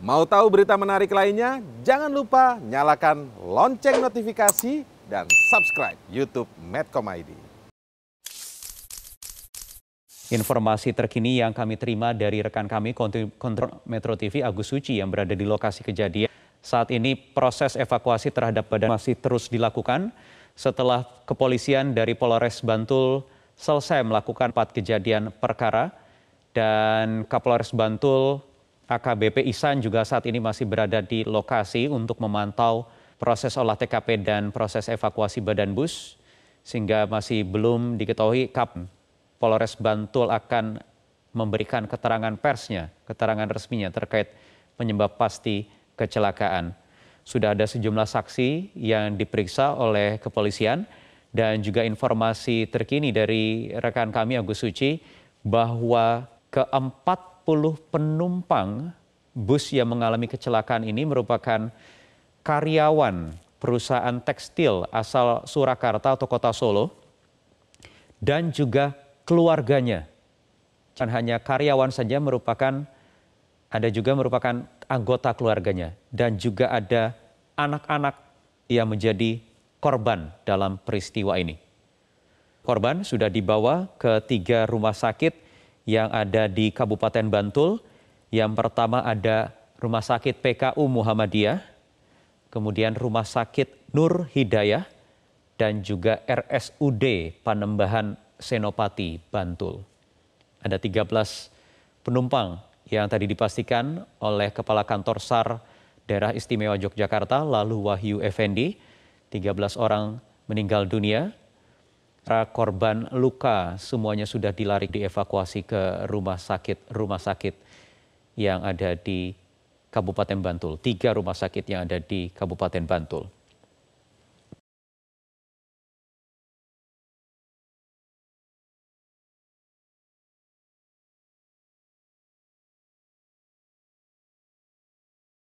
Mau tahu berita menarik lainnya? Jangan lupa nyalakan lonceng notifikasi dan subscribe YouTube Medcom ID. Informasi terkini yang kami terima dari rekan kami Kontrol Metro TV Agus Suci yang berada di lokasi kejadian. Saat ini proses evakuasi terhadap badan masih terus dilakukan setelah kepolisian dari Polres Bantul selesai melakukan empat kejadian perkara dan Kapolres Bantul AKBP Isan juga saat ini masih berada di lokasi untuk memantau proses olah TKP dan proses evakuasi badan bus sehingga masih belum diketahui kap Polres Bantul akan memberikan keterangan persnya, keterangan resminya terkait penyebab pasti kecelakaan. Sudah ada sejumlah saksi yang diperiksa oleh kepolisian dan juga informasi terkini dari rekan kami Agus Suci bahwa keempat penumpang bus yang mengalami kecelakaan ini merupakan karyawan perusahaan tekstil asal Surakarta atau kota Solo dan juga keluarganya. Dan hanya karyawan saja merupakan ada juga merupakan anggota keluarganya dan juga ada anak-anak yang menjadi korban dalam peristiwa ini. Korban sudah dibawa ke tiga rumah sakit yang ada di Kabupaten Bantul. Yang pertama ada Rumah Sakit PKU Muhammadiyah, kemudian Rumah Sakit Nur Hidayah, dan juga RSUD Panembahan Senopati Bantul. Ada 13 penumpang yang tadi dipastikan oleh Kepala Kantor SAR Daerah Istimewa Yogyakarta, lalu Wahyu Effendi, 13 orang meninggal dunia, Para korban luka semuanya sudah dilarik dievakuasi ke rumah sakit rumah sakit yang ada di Kabupaten Bantul. Tiga rumah sakit yang ada di Kabupaten Bantul.